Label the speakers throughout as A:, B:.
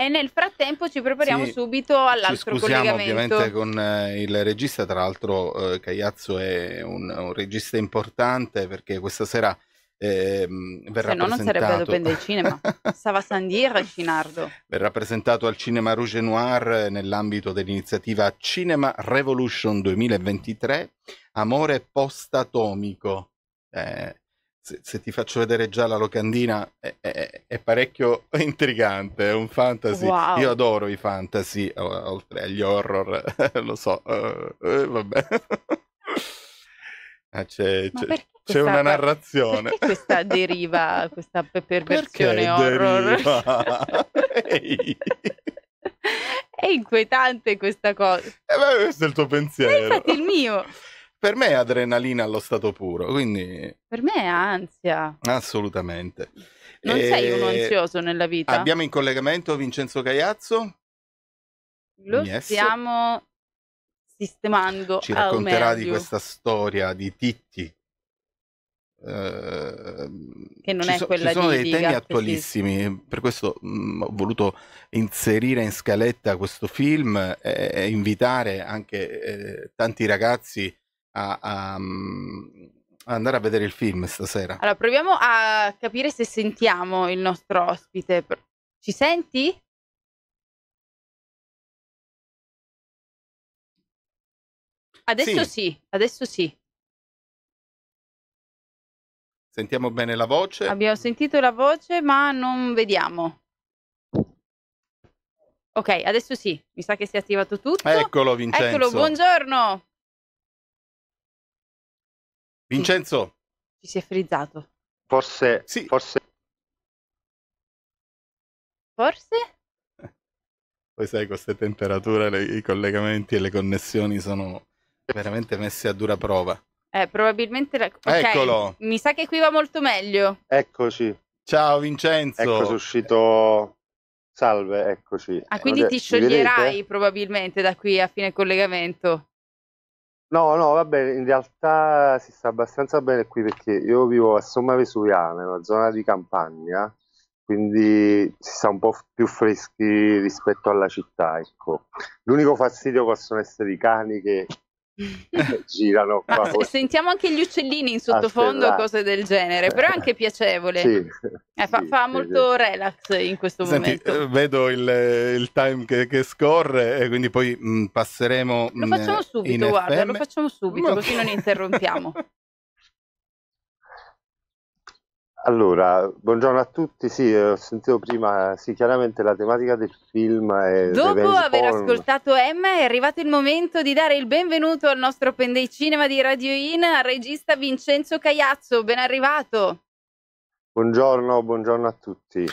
A: E nel frattempo ci prepariamo sì, subito all'altro ci scusiamo collegamento. ovviamente
B: con eh, il regista, tra l'altro eh, Cagliazzo è un, un, regista importante perché questa sera eh, verrà Se no, presentato... non sarebbe Open
A: cinema, stava San Diego Cinardo.
B: Verrà presentato al Cinema Rouge Noir eh, nell'ambito dell'iniziativa Cinema Revolution 2023, Amore postatomico. Eh, se, se, ti faccio vedere già la locandina, è, è, è parecchio intrigante, è un fantasy. Wow. Io adoro i fantasy, oltre agli horror, lo so, uh, uh, vabbè. ah, c'è, c'è, c'è una narrazione.
A: questa deriva, questa perversione horror? è inquietante questa cosa. Eh beh,
B: questo è il tuo pensiero. È eh, infatti il mio per me è adrenalina allo stato puro, quindi...
A: Per me è ansia.
B: Assolutamente. Non e... sei uno eh, ansioso
A: nella vita. Abbiamo
B: in collegamento Vincenzo Caiazzo. Lo yes.
A: stiamo sistemando. Ci racconterà di questa
B: storia di Titti. Eh, che non è so, quella ci sono di dei Diga, temi attualissimi sì. per questo mh, mm, ho voluto inserire in scaletta questo film e, e invitare anche eh, tanti ragazzi a, a, a mhmm, andare a vedere il film stasera.
A: Allora, proviamo a capire se sentiamo il nostro ospite. Ci senti? Adesso sì, sì adesso sì.
C: Sentiamo bene la voce.
A: Abbiamo sentito la voce, ma non vediamo. Ok, adesso sì, mi sa che si è attivato tutto. Eccolo Vincenzo. Eccolo, buongiorno.
B: Vincenzo.
A: Ci si è frizzato.
B: Forse, sì. forse...
A: Forse?
B: Poi sai, queste temperature, le, i collegamenti e le connessioni sono veramente messi a dura prova.
A: Eh, probabilmente... La... Okay, Eccolo! Mi sa che qui va molto meglio.
C: Eccoci. Ciao Vincenzo. Ecco, sono uscito... Salve, eccoci. Ah, quindi ti scioglierai
A: probabilmente da qui a fine collegamento.
C: No, no, vabbè, in realtà si sta abbastanza bene qui perché io vivo a Somma Vesuviana, una zona di campagna, quindi si sta un po' più freschi rispetto alla città, ecco. L'unico fastidio possono essere i cani che eh, girano ah, qua.
A: Sentiamo anche gli uccellini in sottofondo, cose del genere, però è anche piacevole. Sì, eh, fa, sì, fa sì, molto relax in questo Senti,
C: momento. Eh, vedo il, eh, il time
B: che, che, scorre, e quindi poi mh, mm, passeremo. Lo facciamo mm, subito, guarda, lo
A: facciamo subito, Ma... così non interrompiamo.
C: Allora, buongiorno a tutti. Sì, eh, ho sentito prima, eh, sì, chiaramente la tematica del film è Dopo aver porn. ascoltato
A: Emma, è arrivato il momento di dare il benvenuto al nostro Pendei Cinema di Radio In al regista Vincenzo Caiazzo. Ben arrivato.
C: Buongiorno, buongiorno a tutti.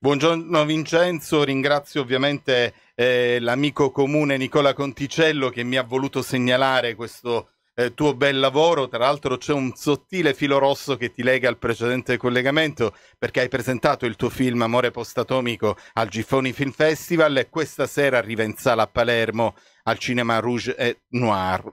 B: Buongiorno Vincenzo, ringrazio ovviamente eh, l'amico comune Nicola Conticello che mi ha voluto segnalare questo eh, tuo bel lavoro. Tra l'altro c'è un sottile filo rosso che ti lega al precedente collegamento perché hai presentato il tuo film Amore Postatomico al Giffoni Film Festival e questa sera arriva in sala a Palermo al cinema Rouge et Noir.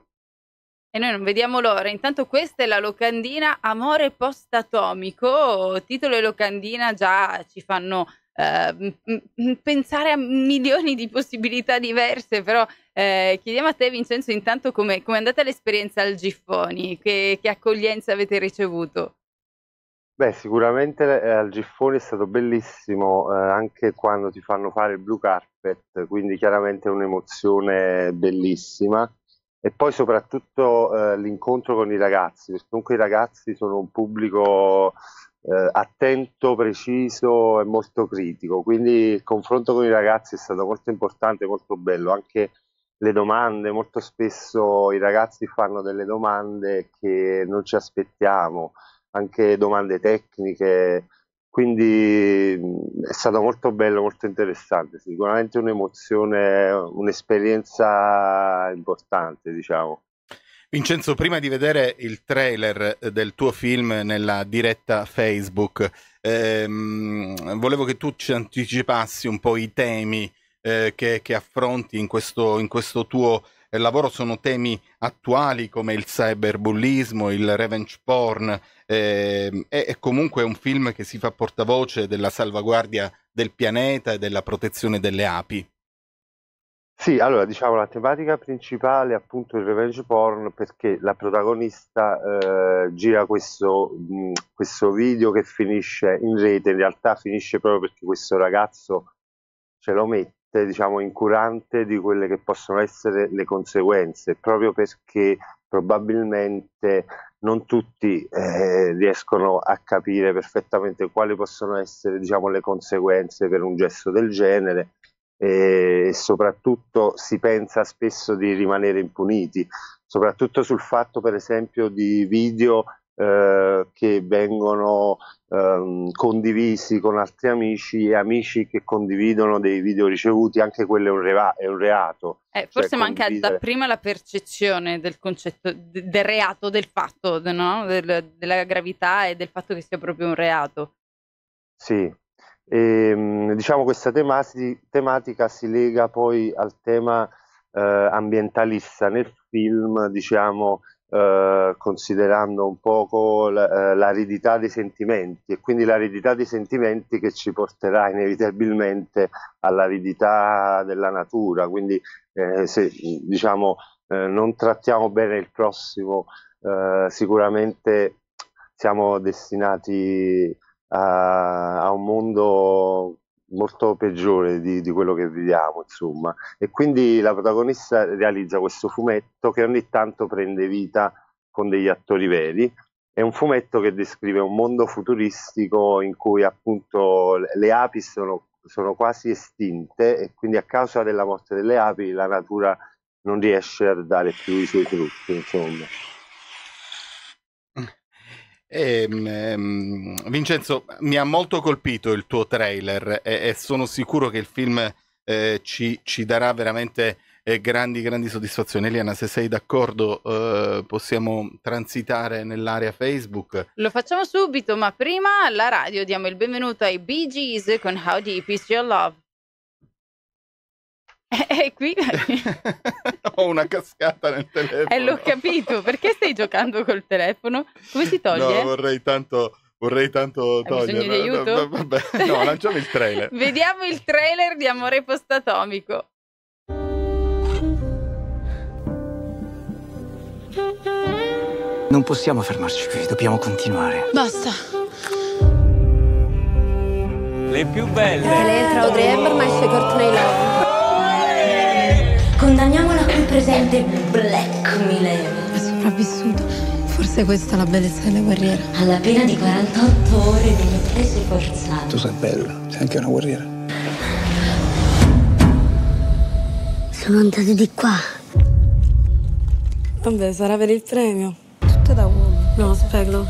A: E noi non vediamo l'ora. Intanto questa è la locandina Amore Postatomico. Titolo e locandina già ci fanno eh, pensare a milioni di possibilità diverse, però eh, chiediamo a te, Vincenzo, intanto come è andata l'esperienza al Giffoni? Che, che, accoglienza avete ricevuto?
C: Beh, sicuramente eh, al Giffoni è stato bellissimo eh, anche quando ti fanno fare il blue carpet, quindi chiaramente è un'emozione bellissima. E poi soprattutto eh, l'incontro con i ragazzi, perché comunque i ragazzi sono un pubblico eh, attento, preciso e molto critico. Quindi il confronto con i ragazzi è stato molto importante, molto bello, anche le domande, molto spesso i ragazzi fanno delle domande che non ci aspettiamo, anche domande tecniche, quindi è stato molto bello, molto interessante, sicuramente un'emozione, un'esperienza importante, diciamo.
B: Vincenzo, prima di vedere il trailer del tuo film nella diretta Facebook, ehm, volevo che tu ci anticipassi un po' i temi eh, che, che, affronti in questo, in questo tuo eh, lavoro sono temi attuali come il cyberbullismo, il revenge porn, eh, è, è comunque un film che si fa portavoce della salvaguardia del pianeta e della protezione delle api.
C: Sì, allora diciamo la tematica principale è appunto il revenge porn perché la protagonista eh, gira questo, mh, mm, questo, video che finisce in rete, in realtà finisce proprio perché questo ragazzo ce lo mette diciamo, incurante di quelle che possono essere le conseguenze, proprio perché probabilmente non tutti eh, riescono a capire perfettamente quali possono essere diciamo, le conseguenze per un gesto del genere e soprattutto si pensa spesso di rimanere impuniti, soprattutto sul fatto per esempio di video eh, che vengono ehm, condivisi con altri amici e amici che condividono dei video ricevuti, anche quello è un, reva- è un reato. Eh, cioè, forse cioè, manca condividere... da
A: prima la percezione del concetto de- del reato, del fatto, de- no? del, della gravità e del fatto che sia proprio un reato.
C: Sì, e, ehm, diciamo questa temati- tematica si lega poi al tema eh, ambientalista nel film, diciamo eh, considerando un poco eh, l'aridità dei sentimenti e quindi l'aridità dei sentimenti che ci porterà inevitabilmente all'aridità della natura, quindi eh, se diciamo eh, non trattiamo bene il prossimo eh, sicuramente siamo destinati a, a un mondo molto peggiore di, di, quello che viviamo, insomma. E quindi la protagonista realizza questo fumetto che ogni tanto prende vita con degli attori veri. È un fumetto che descrive un mondo futuristico in cui appunto le api sono, sono quasi estinte e quindi a causa della morte delle api la natura non riesce a dare più i suoi frutti, insomma.
B: E, ehm, ehm, Vincenzo, mi ha molto colpito il tuo trailer e, e sono sicuro che il film eh, ci, ci, darà veramente eh, grandi, grandi soddisfazioni. Eliana, se sei d'accordo, eh, possiamo transitare nell'area Facebook.
A: Lo facciamo subito, ma prima alla radio diamo il benvenuto ai Bee Gees con How Deep Is Your Love. E qui
B: ho una cascata nel telefono. E eh, l'ho
A: capito, perché stai giocando col telefono? Come si toglie? No,
B: vorrei tanto vorrei tanto toglierlo. Hai bisogno di aiuto? Vabbè, no, lanciamo il trailer.
A: Vediamo il trailer di Amore Postatomico.
B: Non possiamo fermarci qui, dobbiamo continuare. Basta. Le più belle. Le
A: tra Audrey Hepburn e Courtney Love. Condanniamola qui presente Black Mileva. È sopravvissuto.
B: Forse questa è la bellezza della guerriera. Alla pena di 48
C: ore di riprese forzate.
A: Tu sei bella, sei anche una guerriera. Sono andati di qua. Vabbè, sarà per il premio. Tutto da uomo. No, spiego.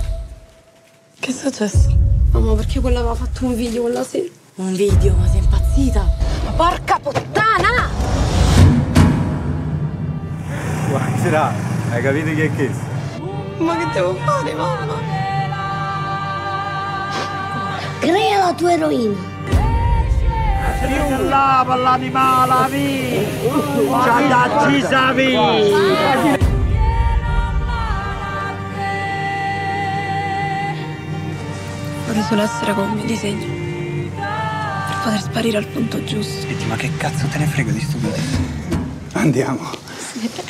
A: Che è successo? Mamma, perché quella aveva fatto un video quella sera? Un video? Ma sei impazzita? Ma porca puttana!
C: passerà. Hai capito chi è questo?
A: Ma che devo fare, mamma? Crea la tua eroina. Più là, parla di malavi! C'ha da Gisavi! Vorrei solo essere con il mio disegno poter sparire al punto giusto.
B: Senti, ma che cazzo te ne frega di sto Andiamo. Sì.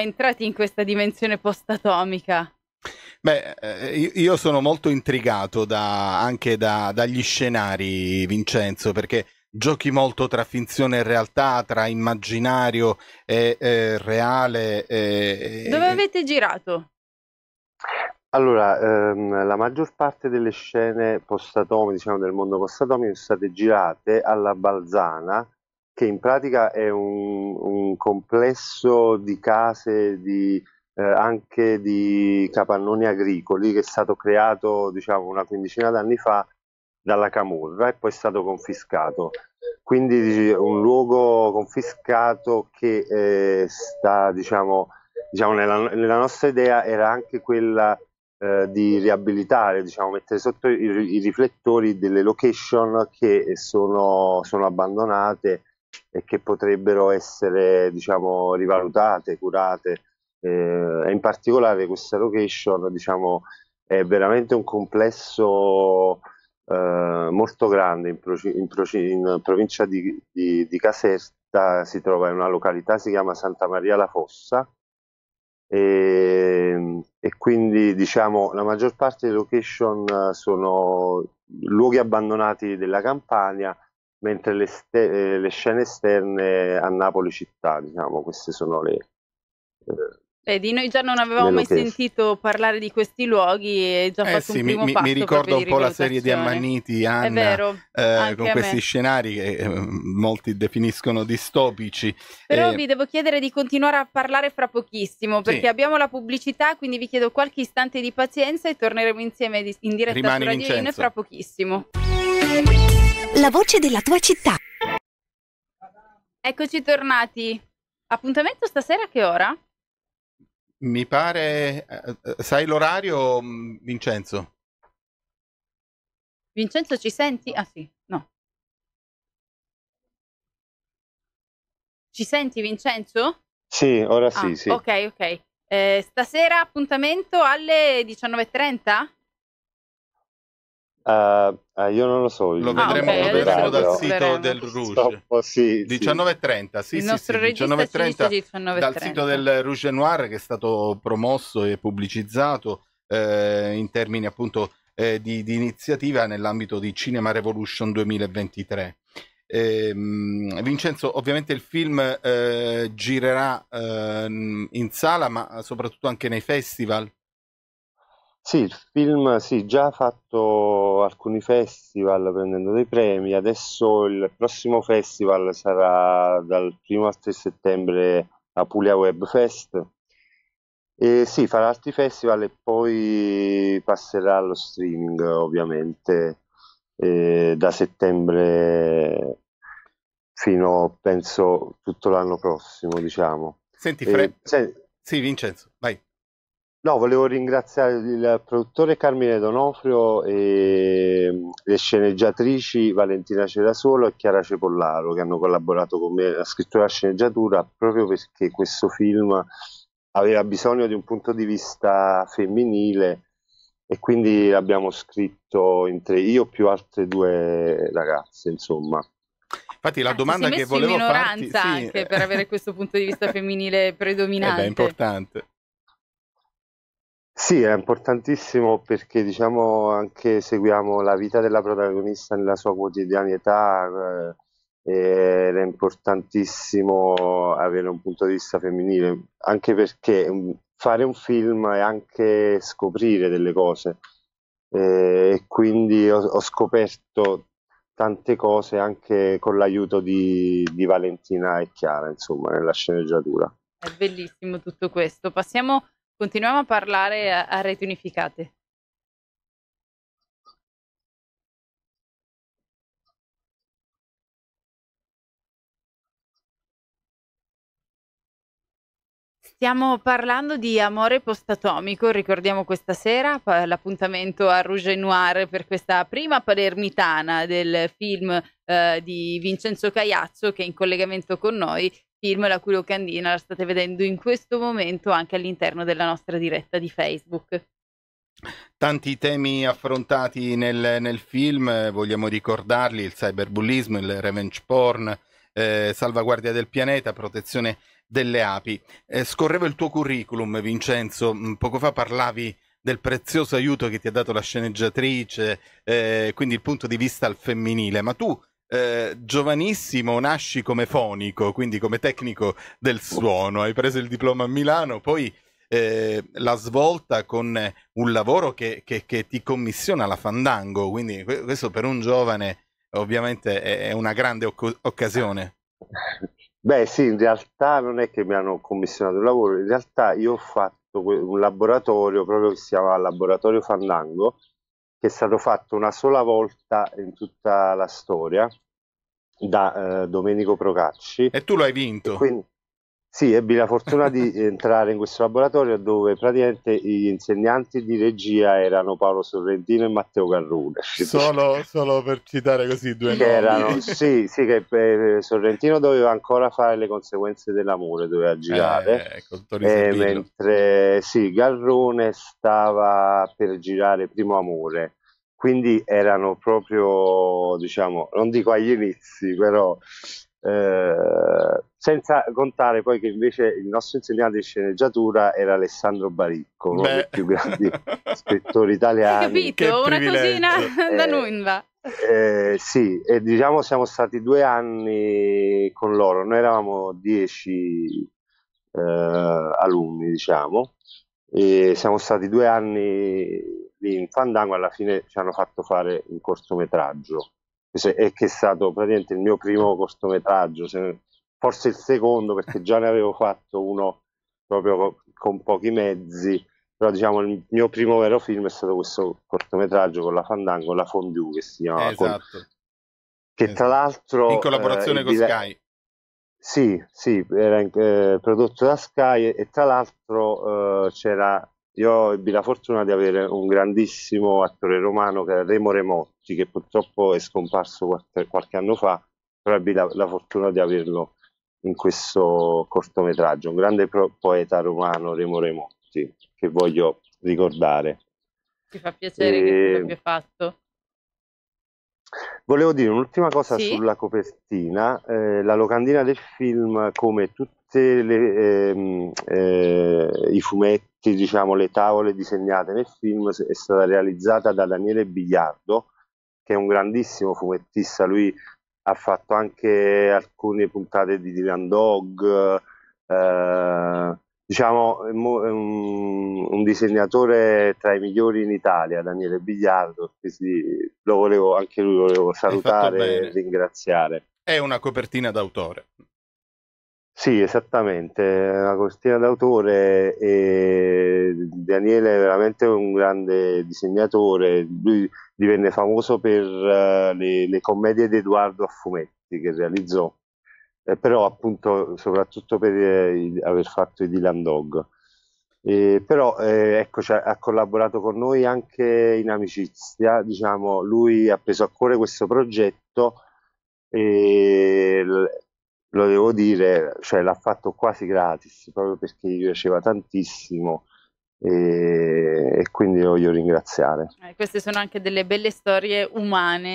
A: entrati in questa dimensione post-atomica?
B: Beh, eh, io sono molto intrigato da, anche da, dagli scenari, Vincenzo, perché giochi molto tra finzione e realtà, tra immaginario e,
C: e reale. E, e... Dove
A: avete girato?
C: Allora, ehm, la maggior parte delle scene post-atomiche, diciamo del mondo post-atomico, sono state girate alla Balzana, che in pratica è un, un complesso di case, di, eh, anche di capannoni agricoli, che è stato creato diciamo, una quindicina d'anni fa dalla Camurra e poi è stato confiscato. Quindi un luogo confiscato che eh, sta, diciamo, diciamo nella, nella, nostra idea era anche quella eh, di riabilitare, diciamo, mettere sotto i, i, riflettori delle location che sono, sono abbandonate e che potrebbero essere diciamo, rivalutate, curate. Eh, in particolare questa location diciamo, è veramente un complesso eh, molto grande in, in, in provincia di, di, di, Caserta, si trova in una località, si chiama Santa Maria la Fossa e, ehm, e quindi diciamo, la maggior parte delle location sono luoghi abbandonati della Campania mentre le, ste- eh, le scene esterne a Napoli città, diciamo, queste sono le... Eh,
A: Vedi, noi già non avevamo mai sentito parlare di questi luoghi e già eh fatto sì, un primo mi, passo mi ricordo un po' la serie di eh. Ammanniti,
B: Anna, È vero, eh, con questi me. scenari che eh, molti definiscono distopici. Però eh, vi
A: devo chiedere di continuare a parlare fra pochissimo, perché sì. abbiamo la pubblicità, quindi vi chiedo qualche istante di pazienza e torneremo insieme in diretta Rimani su Radio Vincenzo. In fra pochissimo la
B: voce della tua città.
A: Eccoci tornati. Appuntamento stasera a che ora?
B: Mi pare... Eh, sai l'orario, mm, Vincenzo?
A: Vincenzo, ci senti? Ah sì, no. Ci senti Vincenzo?
C: Sì, ora ah, sì, sì.
A: Ok, ok. Eh, stasera appuntamento alle 19.30?
C: Uh, io non lo so. Lo vedremo, ah, okay, lo vedremo dal sito del Rouge. Stop, sì, 19.30, sì, Il sì, nostro sì, 19.30,
B: dal sito del Rouge Noir che è stato promosso e pubblicizzato eh, in termini appunto eh, di, di, iniziativa nell'ambito di Cinema Revolution 2023. Eh, Vincenzo, ovviamente il film eh, girerà ehm, in sala, ma soprattutto anche nei festival.
C: Sì, il film sì, già ha fatto alcuni festival prendendo dei premi, adesso il prossimo festival sarà dal 1 al 3 settembre a Puglia Web Fest. E sì, farà altri festival e poi passerà allo streaming ovviamente eh, da settembre fino penso tutto l'anno prossimo, diciamo. Senti, Fred. Eh, se... Sì, Vincenzo, vai. No, volevo ringraziare il produttore Carmine Donofrio e le sceneggiatrici Valentina Cerasolo e Chiara Cepollaro che hanno collaborato con me alla scrittura della sceneggiatura proprio perché questo film aveva bisogno di un punto di vista femminile e quindi l'abbiamo scritto in tre, io più altre due ragazze, insomma. Infatti la ah, domanda che volevo fare... in minoranza farti, anche per avere
A: questo punto di vista femminile predominante. Eh beh, è
C: importante. Sì, è importantissimo perché diciamo anche seguiamo la vita della protagonista nella sua quotidianità eh, ed è importantissimo avere un punto di vista femminile, anche perché mm, fare un film è anche scoprire delle cose eh, e quindi ho, ho, scoperto tante cose anche con l'aiuto di, di Valentina e Chiara, insomma, nella sceneggiatura.
A: È bellissimo tutto questo. Passiamo Continuiamo a parlare a, a reti unificate. Stiamo parlando di amore post-atomico, ricordiamo questa sera l'appuntamento a Rouge Noir per questa prima palermitana del film eh, di Vincenzo Caiazzo che è in collegamento con noi film, la cui locandina la state vedendo in questo momento anche all'interno della nostra diretta di Facebook.
B: Tanti temi affrontati nel, nel film, eh, vogliamo ricordarli, il cyberbullismo, il revenge porn, eh, salvaguardia del pianeta, protezione delle api. Eh, scorrevo il tuo curriculum, Vincenzo, mm, poco fa parlavi del prezioso aiuto che ti ha dato la sceneggiatrice, eh, quindi il punto di vista al femminile, ma tu eh, giovanissimo nasci come fonico, quindi come tecnico del suono, hai preso il diploma a Milano, poi eh, la svolta con un lavoro che, che, che, ti commissiona la Fandango, quindi questo per un giovane ovviamente è, una grande oc- occasione.
C: Beh sì, in realtà non è che mi hanno commissionato il lavoro, in realtà io ho fatto un laboratorio proprio che si chiama Laboratorio Fandango, che è stato fatto una sola volta in tutta la storia da eh, Domenico Procacci. E tu
B: l'hai vinto. Quindi,
C: sì, ebbi la fortuna di entrare in questo laboratorio dove praticamente gli insegnanti di regia erano Paolo Sorrentino e Matteo Carrune.
B: Solo, solo per citare così due nomi. Erano,
C: sì, sì, che eh, Sorrentino doveva ancora fare le conseguenze dell'amore, doveva eh, girare. Ecco, eh, eh, mentre sì, Garrone stava per girare Primo Amore quindi erano proprio, diciamo, non dico agli inizi, però eh, senza contare poi che invece il nostro insegnante di sceneggiatura era Alessandro Baricco, uno dei più grandi scrittori italiani. Hai capito? Una cosina eh, da nulla. Eh, sì, e diciamo siamo stati due anni con loro, noi eravamo dieci eh, alunni, diciamo, e siamo stati due anni lì in Fandango, alla fine ci hanno fatto fare un cortometraggio, e che è stato praticamente il mio primo cortometraggio, forse il secondo perché già ne avevo fatto uno proprio con pochi mezzi, però diciamo il mio primo vero film è stato questo cortometraggio con la Fandango, la Fondue che si chiama. Esatto. Con... Che esatto. tra l'altro... In collaborazione eh, con Sky. Sì, sì, era eh, prodotto da Sky e, e tra l'altro eh, c'era, io ebbi la fortuna di avere un grandissimo attore romano che era Remo Remotti, che purtroppo è scomparso qualche, qualche anno fa, però ebbi la, la fortuna di averlo in questo cortometraggio, un grande pro- poeta romano, Remo Remotti, che voglio ricordare.
A: Ti fa piacere e... che tu l'abbia fatto.
C: Volevo dire un'ultima cosa sì? sulla copertina, eh, la locandina del film come tutti eh, eh, i fumetti, diciamo le tavole disegnate nel film è stata realizzata da Daniele Bigliardo che è un grandissimo fumettista, lui ha fatto anche alcune puntate di Dylan Dog, eh, diciamo un, un, disegnatore tra i migliori in Italia, Daniele Bigliardo, quindi lo volevo, anche lui lo volevo salutare e ringraziare.
B: È una copertina d'autore.
C: Sì, esattamente, una copertina d'autore e Daniele è veramente un grande disegnatore, lui divenne famoso per eh, le, le commedie di Edoardo a fumetti che realizzò, eh, però appunto soprattutto per eh, aver fatto i Dylan Dog. Eh, però eh, ecco, cioè, ha collaborato con noi anche in amicizia, diciamo, lui ha preso a cuore questo progetto e lo devo dire, cioè, l'ha fatto quasi gratis, proprio perché gli piaceva tantissimo e, e, quindi lo voglio ringraziare.
A: Eh, queste sono anche delle belle storie umane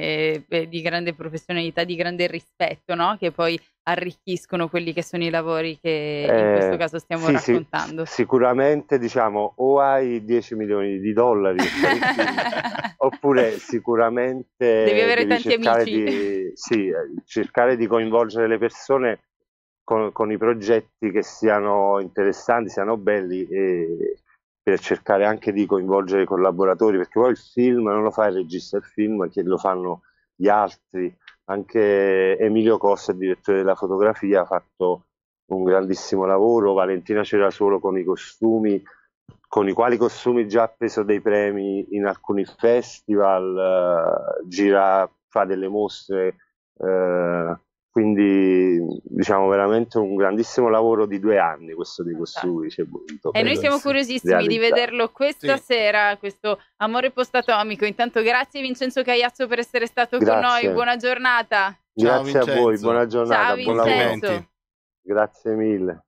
A: eh, eh, di grande professionalità, di grande rispetto, no? che poi arricchiscono quelli che sono i lavori che eh, in questo caso stiamo sì,
C: raccontando. Sì, sicuramente diciamo o hai 10 milioni di dollari oppure sicuramente devi avere devi tanti cercare amici. Di, sì, eh, cercare di coinvolgere le persone con, con i progetti che siano interessanti, siano belli e per cercare anche di coinvolgere i collaboratori, perché poi il film non lo fa il regista del film, che lo fanno gli altri, anche Emilio Costa, direttore della fotografia, ha fatto un grandissimo lavoro, Valentina c'era solo con i costumi, con i quali costumi già ha preso dei premi in alcuni festival, eh, gira, fa delle mostre eh, quindi diciamo veramente un grandissimo lavoro di due anni questo di costui esatto. sì. e noi siamo curiosissimi realizzare. di
A: vederlo questa sì. sera questo amore post-atomico. intanto grazie Vincenzo Cagliazzo per essere stato grazie. con noi buona giornata
C: Ciao, grazie Vincenzo. a voi buona giornata Ciao, buon lavoro grazie mille